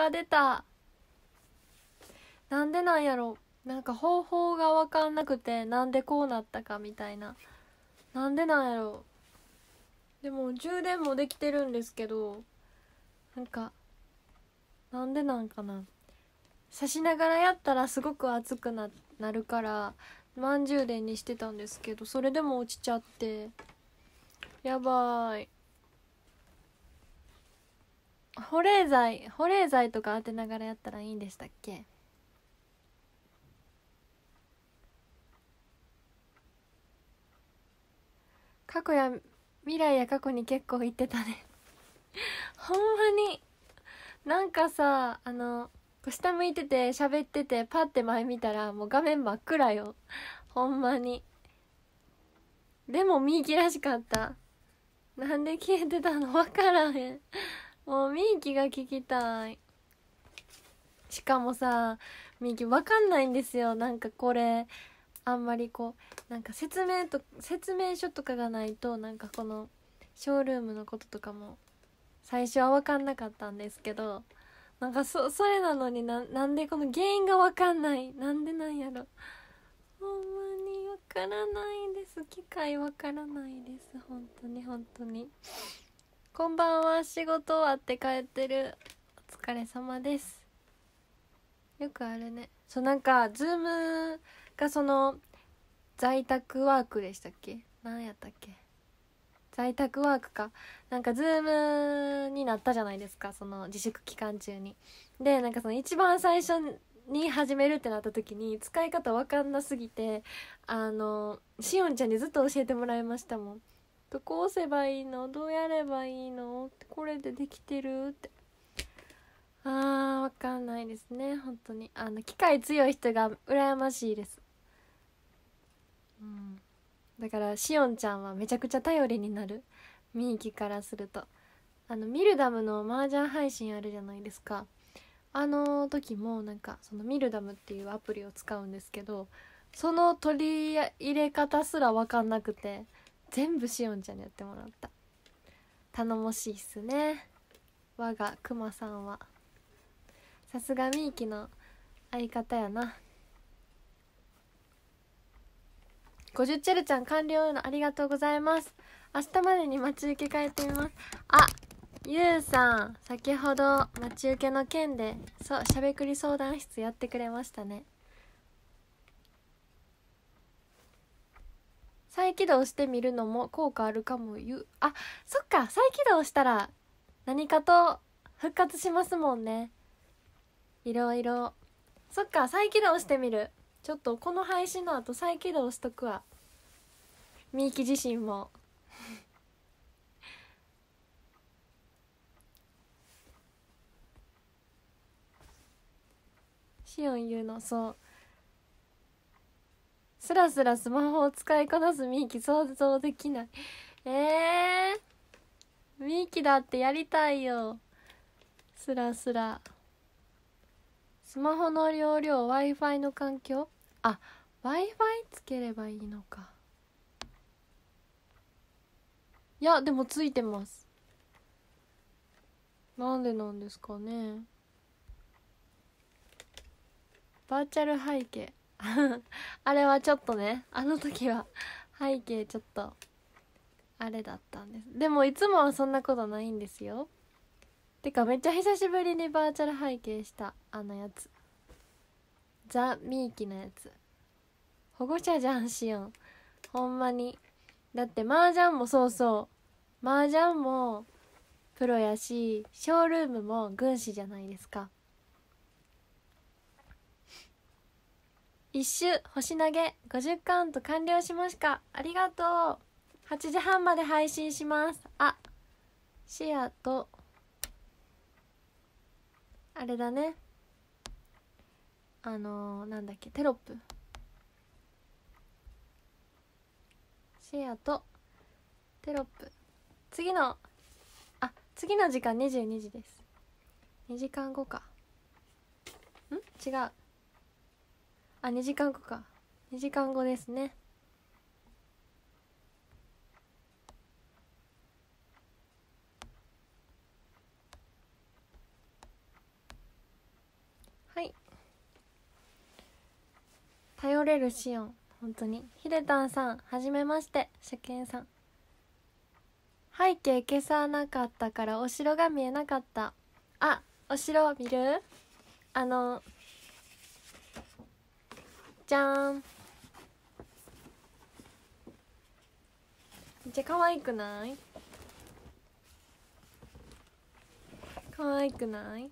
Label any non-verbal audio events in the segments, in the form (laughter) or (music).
が出たなんでなんやろなんか方法が分かんなくてなんでこうなったかみたいななんでなんやろでも充電もできてるんですけどなんかなんでなんかな刺しながらやったらすごく熱くななるから満充電にしてたんですけどそれでも落ちちゃってやばい。保冷剤保冷剤とか当てながらやったらいいんでしたっけ過去や未来や過去に結構行ってたね (laughs) ほんまになんかさあの下向いてて喋っててパッて前見たらもう画面真っ暗よほんまにでも見切らしかったなんで消えてたの分からへんもうみーきが聞きたいしかもさみーきわかんないんですよなんかこれあんまりこうなんか説明と説明書とかがないとなんかこのショールームのこととかも最初は分かんなかったんですけどなんかそそれなのにななんでこの原因が分かんないなんでなんやろほんまに分からないです機械分からないです本当に本当に。こんばんは仕事終わって帰ってるお疲れ様ですよくあるねそうなんかズームがその在宅ワークでしたっけ何やったっけ在宅ワークかなんかズームになったじゃないですかその自粛期間中にでなんかその一番最初に始めるってなった時に使い方わかんなすぎてあのしおんちゃんにずっと教えてもらいましたもんどこ押せばいいのどうやればいいのってこれでできてるってあーわかんないですね本当にあの機械強い人が羨ましいですうんだからしおんちゃんはめちゃくちゃ頼りになるみーきからするとあのミルダムの麻雀配信あるじゃないですかあの時もなんかそのミルダムっていうアプリを使うんですけどその取り入れ方すら分かんなくて全部しおんちゃんにやってもらった頼もしいっすね我がくまさんはさすがみーきの相方やな50チェルちゃん完了のありがとうございます明日までに待ち受け変えてみますあゆうさん先ほど待ち受けの件でそうしゃべくり相談室やってくれましたね再起動してみるのも効果あるかもゆあそっか再起動したら何かと復活しますもんねいろいろそっか再起動してみるちょっとこの配信の後再起動しとくわみゆき自身も (laughs) シオン言うのそうすらすらスマホを使いこなすミーキ想像できない。ええー、ミーキだってやりたいよ。すらすら。スマホの容量、Wi-Fi の環境あ、Wi-Fi つければいいのか。いや、でもついてます。なんでなんですかね。バーチャル背景。(laughs) あれはちょっとねあの時は背景ちょっとあれだったんですでもいつもはそんなことないんですよてかめっちゃ久しぶりにバーチャル背景したあのやつザ・ミーキのやつ保護者じゃんしオんほんまにだって麻雀もそうそう麻雀もプロやしショールームも軍師じゃないですか一周星投げ50カウント完了しましたありがとう8時半まで配信しますあシェアとあれだねあのー、なんだっけテロップシェアとテロップ次のあ次の時間22時です2時間後かん違うあ2時間後か2時間後ですねはい頼れるシオン本当にひでたんさんはじめまして初見さん背景消さなかったからお城が見えなかったあお城見るあのじゃんめっちゃ可愛くない可愛くない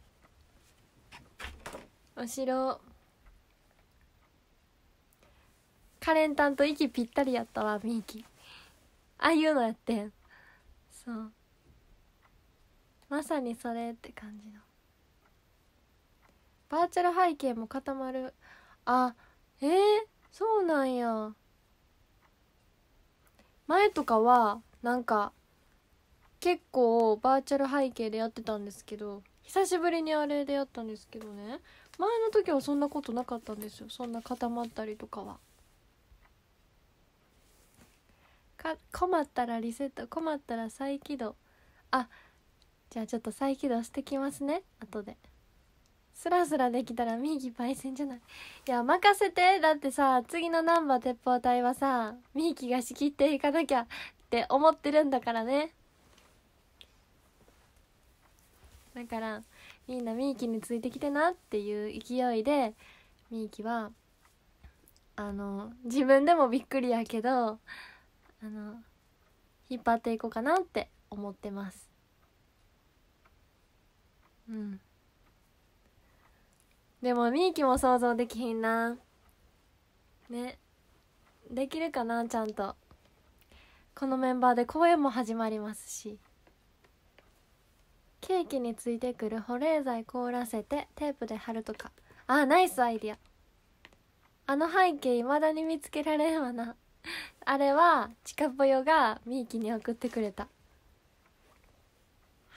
お城カレンタンと息ぴったりやったわミーキああいうのやってんそうまさにそれって感じのバーチャル背景も固まるあえー、そうなんや前とかはなんか結構バーチャル背景でやってたんですけど久しぶりにあれでやったんですけどね前の時はそんなことなかったんですよそんな固まったりとかはか困ったらリセット困ったら再起動あじゃあちょっと再起動してきますね後で。スラスラできたらミーキパイセンじゃないいや任せてだってさ次のナンバー鉄砲隊はさミーキが仕切っていかなきゃって思ってるんだからねだからみんなミーキについてきてなっていう勢いでミーキはあの自分でもびっくりやけどあの引っ張っていこうかなって思ってますうんでもみーきも想像できひんなねできるかなちゃんとこのメンバーで公演も始まりますしケーキについてくる保冷剤凍らせてテープで貼るとかあナイスアイディアあの背景いまだに見つけられんわなあれはちかぽよがみーきに送ってくれた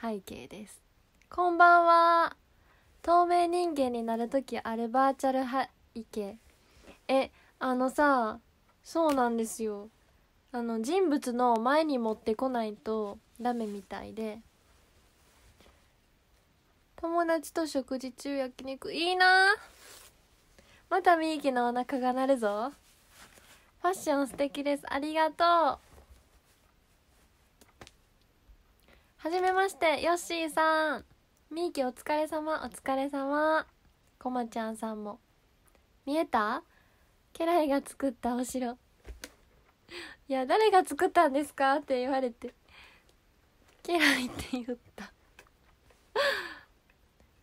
背景ですこんばんは透明人間になる時あるバーチャル背景えあのさそうなんですよあの人物の前に持ってこないとダメみたいで友達と食事中焼肉いいなまたみーきのお腹が鳴るぞファッション素敵ですありがとうはじめましてヨッシーさんみーきお疲れ様お疲れ様こまちゃんさんも見えた家来が作ったお城いや誰が作ったんですかって言われて家来って言った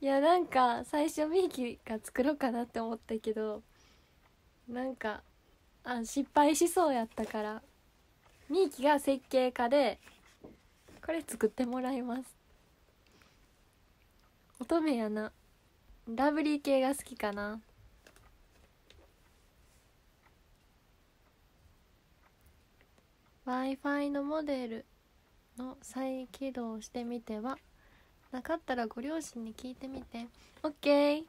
いやなんか最初みーきが作ろうかなって思ったけどなんかあ失敗しそうやったからみーきが設計家でこれ作ってもらいます乙女やなラブリー系が好きかな「ワイファイのモデルの再起動してみては」なかったらご両親に聞いてみてオ OK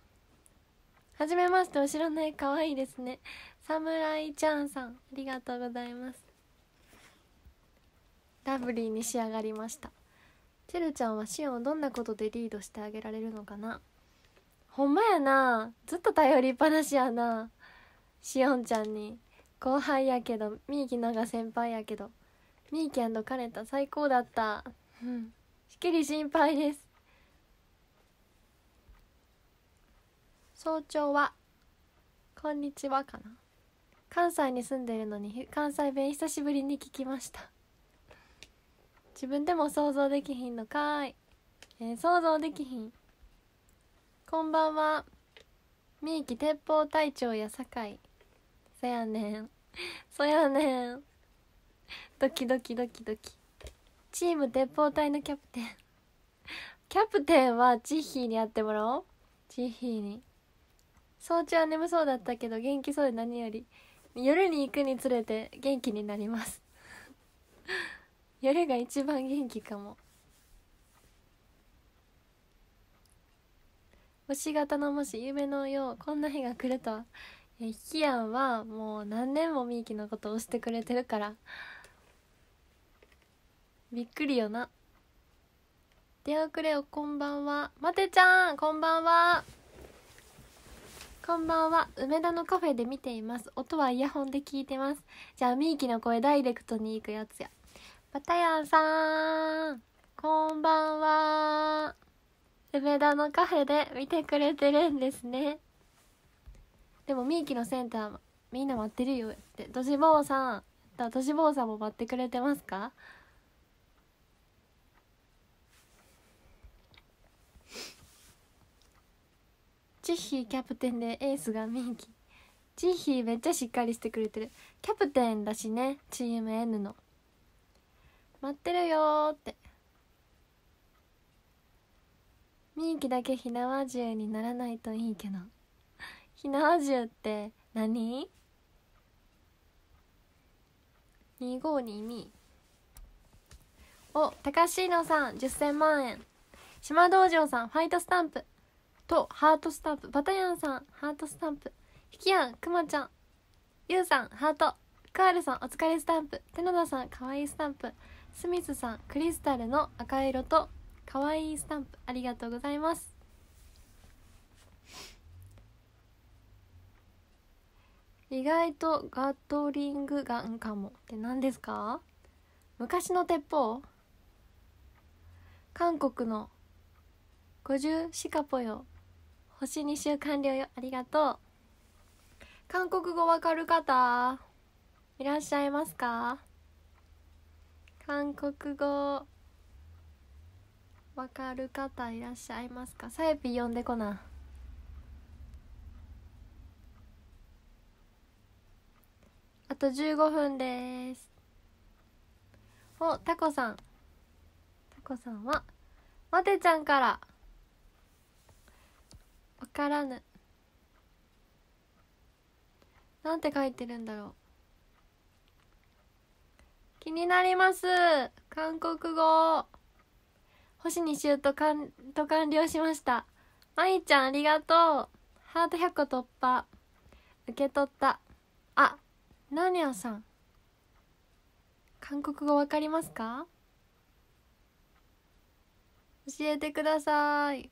はじめましてお知らないかわいいですねサムライちゃんさんありがとうございますラブリーに仕上がりましたチェルちゃんはシオンをどんなことでリードしてあげられるのかなほんまやなずっと頼りっぱなしやなしおんちゃんに後輩やけどみイきのが先輩やけどみイきカレンタ最高だったうんしっきり心配です早朝はこんにちはかな関西に住んでるのに関西弁久しぶりに聞きました自分でも想像できひんのかい、えー、想像できひんこんばんはみゆき鉄砲隊長や酒井そやねん (laughs) そやねんドキドキドキドキチーム鉄砲隊のキャプテンキャプテンはジッヒーにやってもらおうジッヒーに早朝は眠そうだったけど元気そうで何より夜に行くにつれて元気になります夜が一番元気かも星型のもし夢のようこんな日が来るとはえひきやはもう何年もみーきのことをしてくれてるからびっくりよな出遅れよこんばんはまてちゃんこんばんはこんばんは梅田のカフェで見ています音はイヤホンで聞いてますじゃあみーきの声ダイレクトに行くやつやバタヤンさん、こんばんは。梅田のカフェで見てくれてるんですね。でも、みーきのセンター、みんな待ってるよって。ドジボーさん、ドジボーさんも待ってくれてますかチッヒーキャプテンでエースがみーき。チッヒーめっちゃしっかりしてくれてる。キャプテンだしね、チーム N の。待ってるよってみゆきだけひじゅ銃にならないといいけどひじゅ銃って何 ?2522 お高橋のさん10,000万円島道場さんファイトスタンプとハートスタンプバタヤンさんハートスタンプひきやんくまちゃんゆうさんハートカールさんお疲れスタンプ手野田さんかわいいスタンプスミスさんクリスタルの赤色と可愛いスタンプありがとうございます意外とガトリングガンかもって何ですか昔の鉄砲韓国の50シカポよ星2週完了よありがとう韓国語わかる方いらっしゃいますか韓国語わかる方いらっしゃいますかさえぴ呼んでこなあと15分ですおタコさんタコさんはマテちゃんからわからぬなんて書いてるんだろう気になります韓国語星にシュートかんと完了しましたまいちゃんありがとうハート100個突破受け取ったあナニャさん韓国語わかりますか教えてください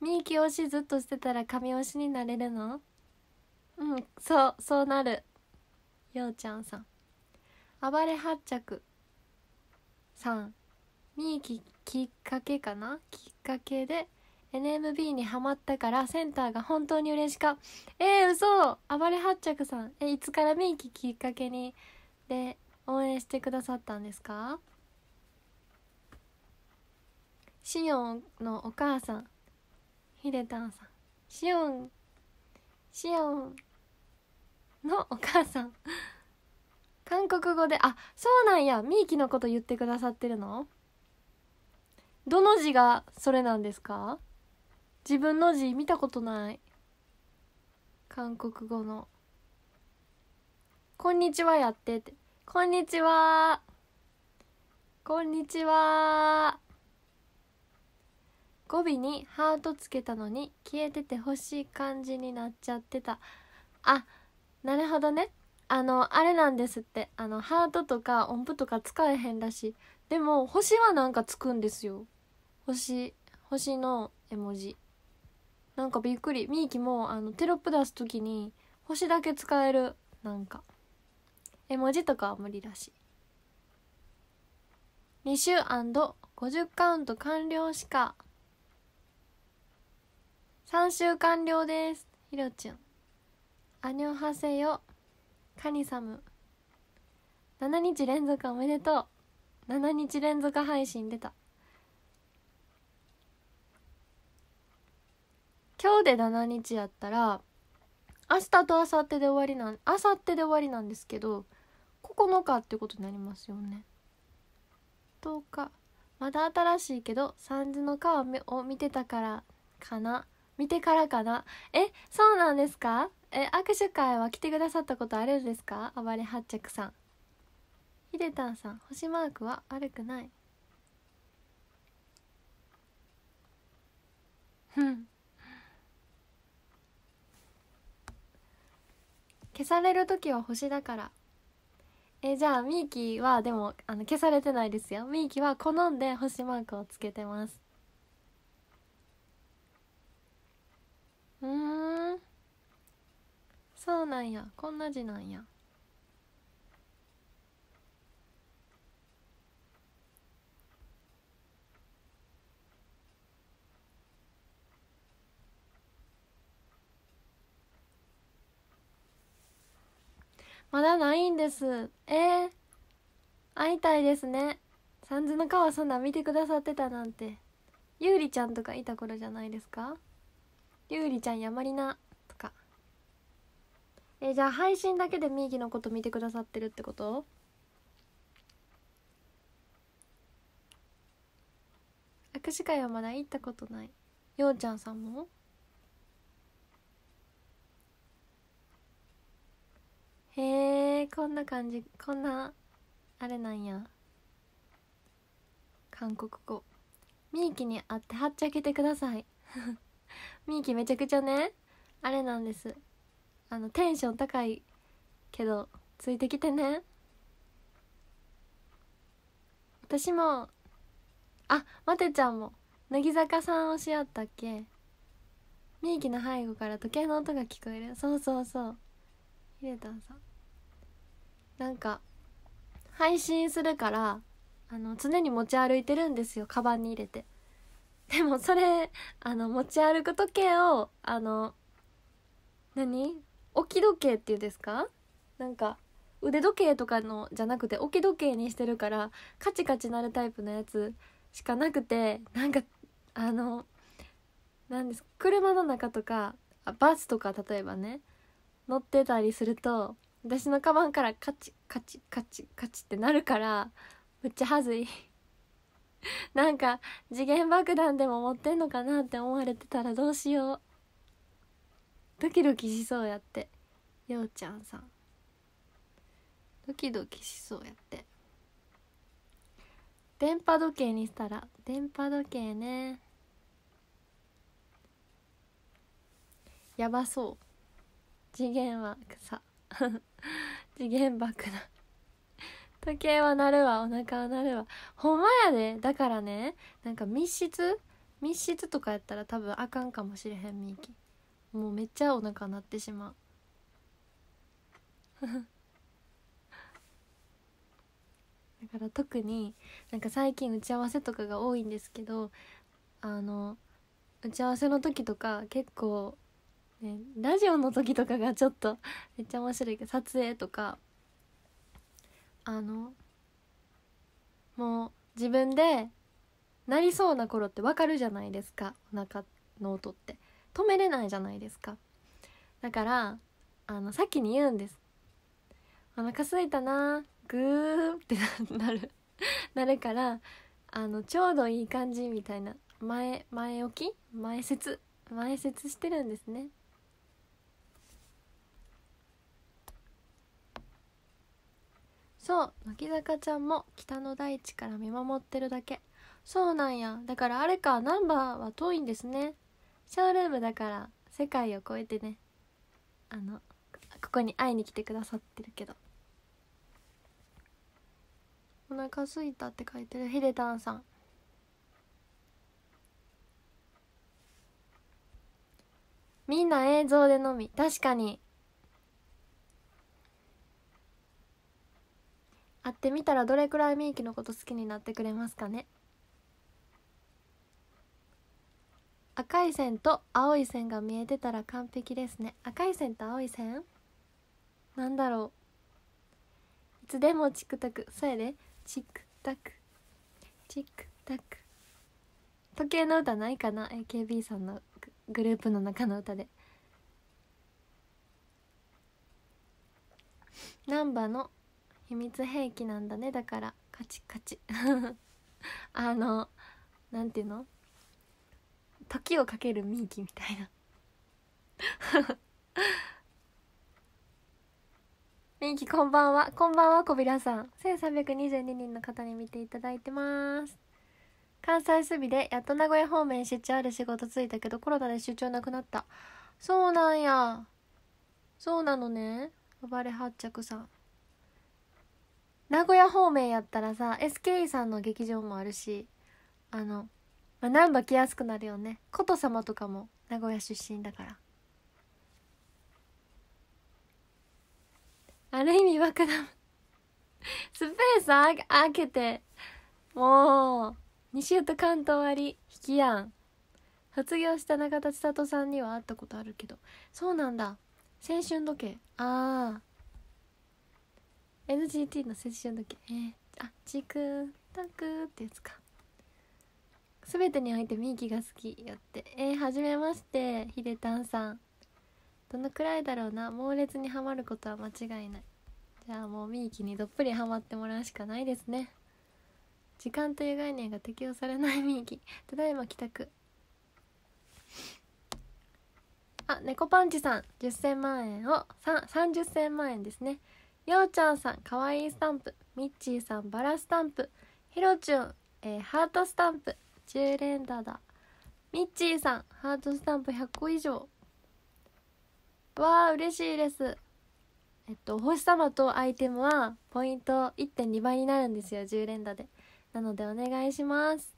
みーき推しずっとしてたら神推しになれるのうんそうそうなるようちゃんさん暴れ八着さんいききっかけかなきっかけで NMB にハマったからセンターが本当に嬉しかえー、嘘暴れ八着さんえいつからみーききっかけにで応援してくださったんですかシオンのお母さんひでたんさんシオンシオンのお母さん (laughs) 韓国語であそうなんやみーきのこと言ってくださってるのどの字がそれなんですか自分の字見たことない韓国語の「こんにちは」やってって「こんにちは」「こんにちは」語尾にハートつけたのに消えててほしい感じになっちゃってたあなるほどねあのあれなんですってあのハートとか音符とか使えへんだしでも星はなんかつくんですよ星星の絵文字なんかびっくりみーきもあのテロップ出す時に星だけ使えるなんか絵文字とかは無理だし2週 &50 カウント完了しか3週完了ですひろちゃんアニョハセヨカニサム7日連続おめでとう7日連続配信出た今日で7日やったら明日と明後日で終わりなん明後日で終わりなんですけど9日ってことになりますよね10日まだ新しいけど三途の川を見てたからかな見てからかなえそうなんですかえ握手会は来てくださったことあるんですか暴れ八着さんひでたんさん星マークは悪くないうん消される時は星だからえじゃあみーきはでもあの消されてないですよみーきは好んで星マークをつけてますうんそうなんやこんな字なんやまだないんですえー、会いたいですね三途の川そんな見てくださってたなんてゆうりちゃんとかいた頃じゃないですかゆうりちゃんやまりなえじゃあ配信だけでみーぎのこと見てくださってるってこと握手会はまだ行ったことないようちゃんさんもへえこんな感じこんなあれなんや韓国語みーきに会ってはっちゃけてくださいみ (laughs) ーきめちゃくちゃねあれなんですあのテンション高いけどついてきてね私もあマテちゃんも乃木坂さんをし合ったっけみゆきの背後から時計の音が聞こえるそうそうそうひれたんさんなんか配信するからあの常に持ち歩いてるんですよカバンに入れてでもそれあの持ち歩く時計をあの何置き時計っていうんですかなんか腕時計とかのじゃなくて置き時計にしてるからカチカチ鳴るタイプのやつしかなくてなんかあの何です車の中とかバスとか例えばね乗ってたりすると私のカバンからカチカチカチカチってなるからむっちゃはずい (laughs) なんか時限爆弾でも持ってんのかなって思われてたらどうしようドキドキしそうやってようちゃんさんドキドキしそうやって電波時計にしたら電波時計ねやばそう次元は草 (laughs) 次元爆弾時計は鳴るわお腹は鳴るわほんまやでだからねなんか密室密室とかやったら多分あかんかもしれへんみーきもうめっちゃお腹鳴ってしまうだから特になんか最近打ち合わせとかが多いんですけどあの打ち合わせの時とか結構、ね、ラジオの時とかがちょっと (laughs) めっちゃ面白いけど撮影とかあのもう自分でなりそうな頃ってわかるじゃないですかお腹の音って止めれないじゃないですかだからあの先に言うんですお腹すいたなグーってなるなるからあのちょうどいい感じみたいな前前置き前説前説してるんですねそう乃木坂ちゃんも北の大地から見守ってるだけそうなんやだからあれかナンバーは遠いんですねショールームだから世界を超えてねあのここに会いに来てくださってるけどお腹すいたって書いてるヒデタンさんみんな映像でのみ確かに会ってみたらどれくらいみゆきのこと好きになってくれますかね赤い線と青い線が見えてたら完璧ですね赤い線と青い線なんだろういつでもチクタクそうやでチクタクチクタク時計の歌ないかな AKB さんのグループの中の歌で難波の秘密兵器なんだねだからカチカチ (laughs) あのなんていうの時をかけるミーキみたいな (laughs) ミーキこんばんはこんばんはこびらさん1322人の方に見ていただいてます関西すびでやっと名古屋方面出張ある仕事ついたけどコロナで出張なくなったそうなんやそうなのね暴れ発着さん名古屋方面やったらさ SKE さんの劇場もあるしあのまあ、難波来やすくなるよね琴様とかも名古屋出身だからある意味爆弾スペースあ開けてもう2週と関東割り引きやん卒業した中田千里さんには会ったことあるけどそうなんだ青春時計ああ NGT の青春時計えー、あちくたくってやつかすべてにおいてみーきが好きよってえー、はじめましてひでたんさんどのくらいだろうな猛烈にはまることは間違いないじゃあもうみーきにどっぷりハマってもらうしかないですね時間という概念が適用されないみーきただいま帰宅あ猫パンチさん10千万円を30千万円ですねようちゃんさんかわいいスタンプミッチーさんバラスタンプひろちゅん、えー、ハートスタンプ10連打だミッチーさんハートスタンプ100個以上わあ嬉しいですえっとお星様とアイテムはポイント1.2倍になるんですよ10連打でなのでお願いします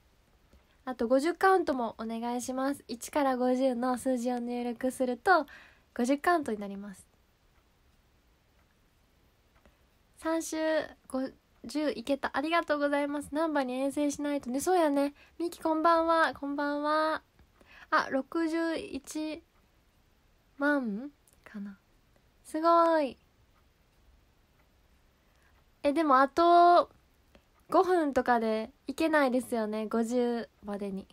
あと50カウントもお願いします1から50の数字を入力すると50カウントになります3週10いけたありがとうございます難波に遠征しないとねそうやねみきこんばんはこんばんはあ61万かなすごいえでもあと5分とかでいけないですよね50までに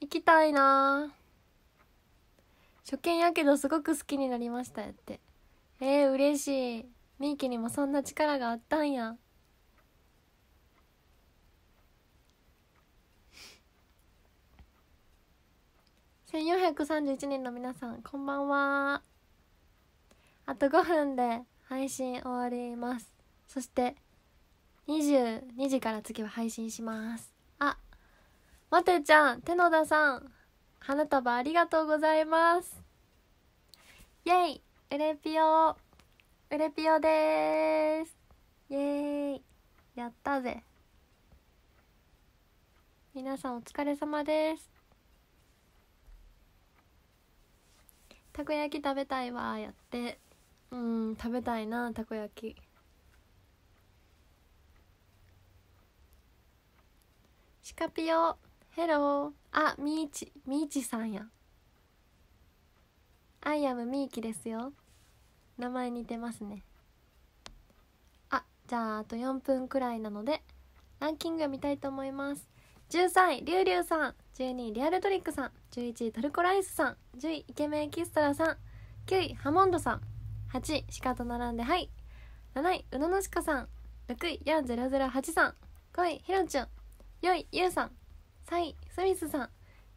行きたいな初見やけどすごく好きになりましたやってえー、嬉しいみイきにもそんな力があったんや1431人の皆さんこんばんはあと5分で配信終わりますそして22時から次は配信しますあまてちゃん手の田さん花束ありがとうございますイェイウれピオウれピオですイェーイやったぜ皆さんお疲れ様ですたこ焼き食べたいわやってうん食べたいなたこ焼きシカピオヘローあみーちみーちさんやアイアムみーきですよ名前似てますねあじゃああと4分くらいなのでランキング見たいと思います13位りゅうりゅうさん12位リアルトリックさん11位トルコライスさん10位イケメンキストラさん9位ハモンドさん8位シカと並んではい7位うののしかさん6位ヤン008さん5位ひろちゅん4位ゆうさん3位スミスさ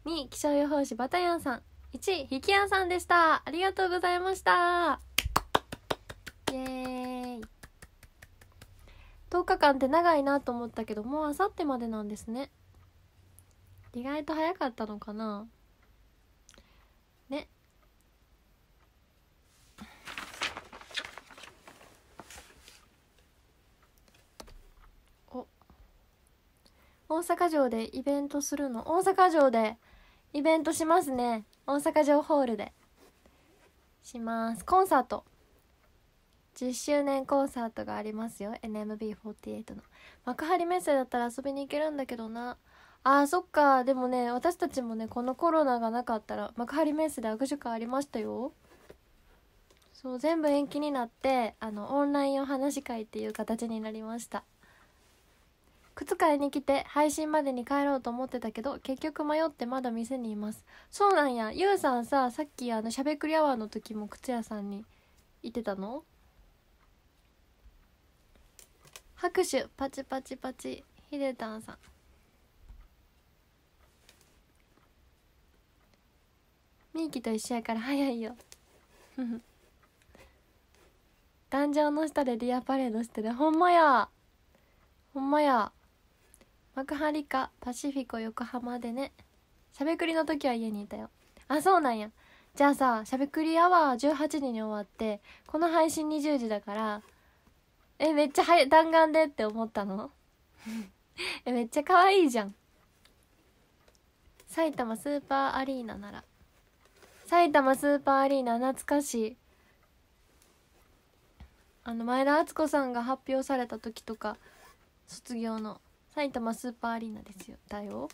ん2位気象予報士バタヤンさん1位ひきやさんでしたありがとうございましたイエーイ10日間って長いなと思ったけどもうあさってまでなんですね意外と早かったのかな大阪城でイベントするの大阪城でイベントしますね大阪城ホールでしますコンサート10周年コンサートがありますよ NMB48 の幕張メッセだったら遊びに行けるんだけどなあーそっかでもね私たちもねこのコロナがなかったら幕張メッセで握手会ありましたよそう全部延期になってあのオンラインお話会っていう形になりました靴買いに来て配信までに帰ろうと思ってたけど結局迷ってまだ店にいますそうなんやゆうさんささっきあのしゃべくりアワーの時も靴屋さんに行ってたの拍手パチパチパチひでたんさんみーきと一緒やから早いよ壇上の下でディアパレードしてるほんまやほんまや幕張かパシフィコ横浜でねしゃべくりの時は家にいたよあそうなんやじゃあさしゃべくりアワー18時に終わってこの配信20時だからえめっちゃは弾丸でって思ったの (laughs) えめっちゃ可愛いじゃん埼玉スーパーアリーナなら埼玉スーパーアリーナ懐かしいあの前田敦子さんが発表された時とか卒業の埼玉スーパーアリーナですよだよ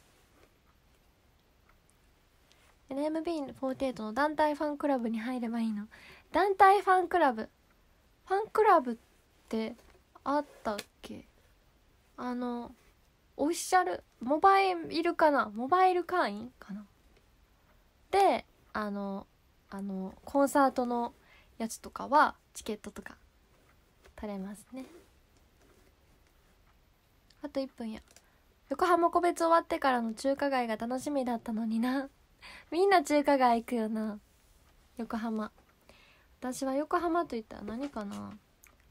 NMB48 の団体ファンクラブに入ればいいの団体ファンクラブファンクラブってあったっけあのオフィシャルモバイルかなモバイル会員かなであのあのコンサートのやつとかはチケットとか取れますねあと1分や横浜個別終わってからの中華街が楽しみだったのになみんな中華街行くよな横浜私は横浜といったら何かな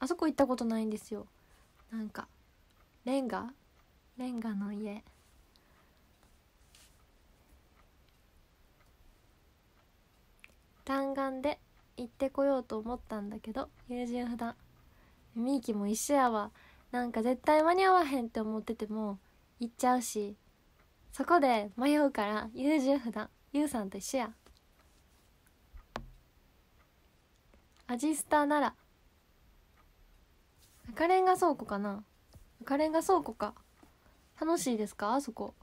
あそこ行ったことないんですよなんかレンガレンガの家弾丸で行ってこようと思ったんだけど友人不断みーきも一緒やわなんか絶対間に合わへんって思ってても行っちゃうしそこで迷うから優柔不断ゆうさんと一緒やアジスタなら赤レンガ倉庫かな赤レンガ倉庫か楽しいですかあそこ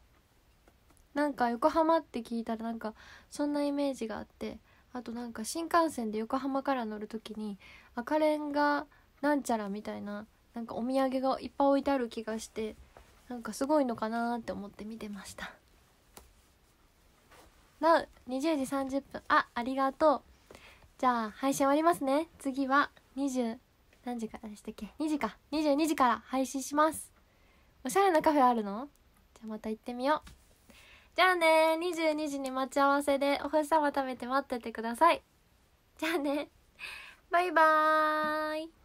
なんか横浜って聞いたらなんかそんなイメージがあってあとなんか新幹線で横浜から乗るときに赤レンガなんちゃらみたいななんかお土産がいっぱい置いてある気がしてなんかすごいのかなって思って見てましたな20時30分あありがとうじゃあ配信終わりますね次は20何時からでしたっけ2時か22時から配信しますおしゃれなカフェあるのじゃあまた行ってみようじゃあね22時に待ち合わせでお星様食べて待っててくださいじゃあねバイバーイ